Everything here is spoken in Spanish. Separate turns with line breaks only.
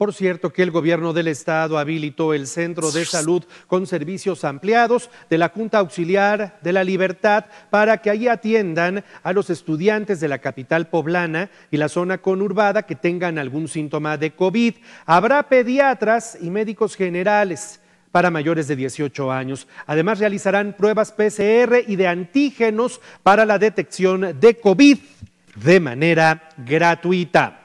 Por cierto, que el gobierno del estado habilitó el centro de salud con servicios ampliados de la Junta Auxiliar de la Libertad para que allí atiendan a los estudiantes de la capital poblana y la zona conurbada que tengan algún síntoma de COVID. Habrá pediatras y médicos generales para mayores de 18 años. Además, realizarán pruebas PCR y de antígenos para la detección de COVID de manera gratuita.